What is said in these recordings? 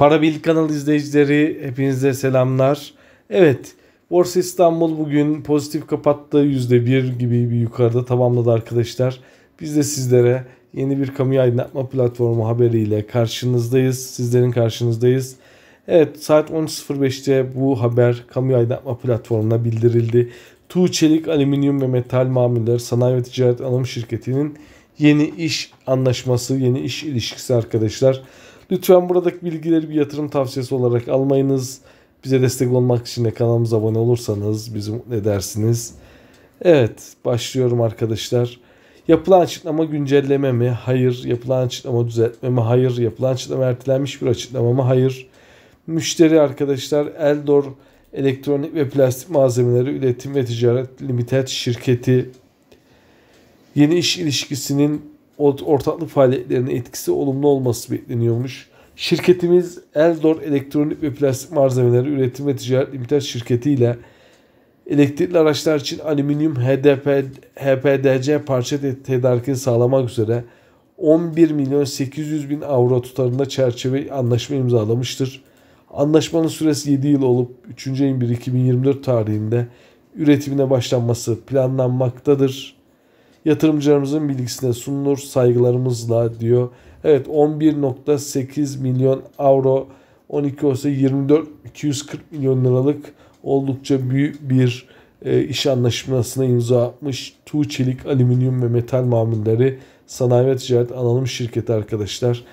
Para Bil kanal izleyicileri hepinize selamlar. Evet Borsa İstanbul bugün pozitif kapattı. %1 gibi bir yukarıda tamamladı arkadaşlar. Biz de sizlere yeni bir kamuya aydınlatma platformu haberiyle karşınızdayız. Sizlerin karşınızdayız. Evet saat 10.05'te bu haber kamuya aydınlatma platformuna bildirildi. Tuğ Çelik, Alüminyum ve Metal Mamulleri Sanayi ve Ticaret Anonim Şirketi'nin yeni iş anlaşması, yeni iş ilişkisi arkadaşlar. Lütfen buradaki bilgileri bir yatırım tavsiyesi olarak almayınız. Bize destek olmak için de kanalımıza abone olursanız bizi mutlu edersiniz. Evet başlıyorum arkadaşlar. Yapılan açıklama güncelleme mi? Hayır. Yapılan açıklama düzeltme mi? Hayır. Yapılan açıklama ertelenmiş bir açıklama mı? Hayır. Müşteri arkadaşlar Eldor Elektronik ve Plastik Malzemeleri Üretim ve Ticaret Limited şirketi yeni iş ilişkisinin ortaklık faaliyetlerinin etkisi olumlu olması bekleniyormuş. Şirketimiz Eldor Elektronik ve Plastik Malzemeleri Üretim ve Ticaret Limited şirketi ile elektrikli araçlar için alüminyum HDP, HPDC parça tedarikini sağlamak üzere 11 milyon 800 bin avro tutarında çerçeve anlaşma imzalamıştır. Anlaşmanın süresi 7 yıl olup 3. 1 2024 tarihinde üretimine başlanması planlanmaktadır yatırımcılarımızın bilgisine sunulur saygılarımızla diyor. Evet 11.8 milyon avro 12 olsa 24 240 milyon liralık oldukça büyük bir e, iş anlaşmasına imza atmış Tuğ Çelik Alüminyum ve Metal Mamulleri Sanayi ve Ticaret Anonim Şirketi arkadaşlar.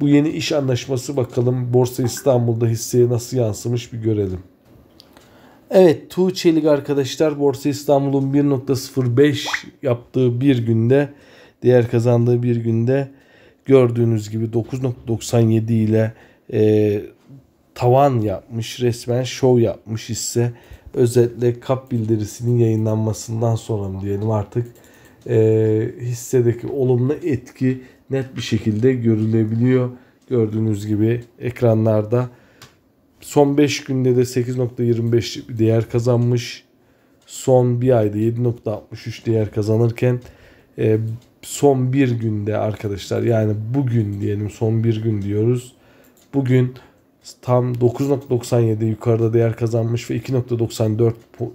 Bu yeni iş anlaşması bakalım Borsa İstanbul'da hisseye nasıl yansımış bir görelim. Evet Tuğçelik arkadaşlar Borsa İstanbul'un 1.05 yaptığı bir günde değer kazandığı bir günde gördüğünüz gibi 9.97 ile e, tavan yapmış resmen şov yapmış ise özetle kap bildirisinin yayınlanmasından sonra mı diyelim artık e, hissedeki olumlu etki net bir şekilde görülebiliyor. Gördüğünüz gibi ekranlarda Son 5 günde de 8.25 değer kazanmış. Son bir ayda 7.63 değer kazanırken e, son bir günde arkadaşlar yani bugün diyelim son bir gün diyoruz. Bugün tam 9.97 yukarıda değer kazanmış ve 2.94 pu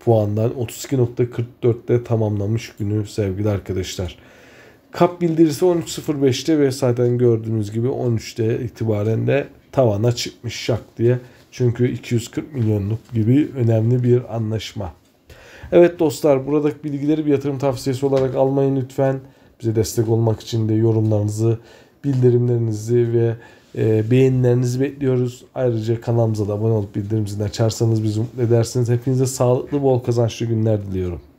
puandan 32.44'te tamamlamış günü sevgili arkadaşlar. Kap bildirisi 13.05'te ve zaten gördüğünüz gibi 13'te itibaren de tavana çıkmış şak diye. Çünkü 240 milyonluk gibi önemli bir anlaşma. Evet dostlar buradaki bilgileri bir yatırım tavsiyesi olarak almayın lütfen. Bize destek olmak için de yorumlarınızı, bildirimlerinizi ve e, beğenilerinizi bekliyoruz. Ayrıca kanalımıza da abone olup bildirim açarsanız bizi mutlu edersiniz. Hepinize sağlıklı bol kazançlı günler diliyorum.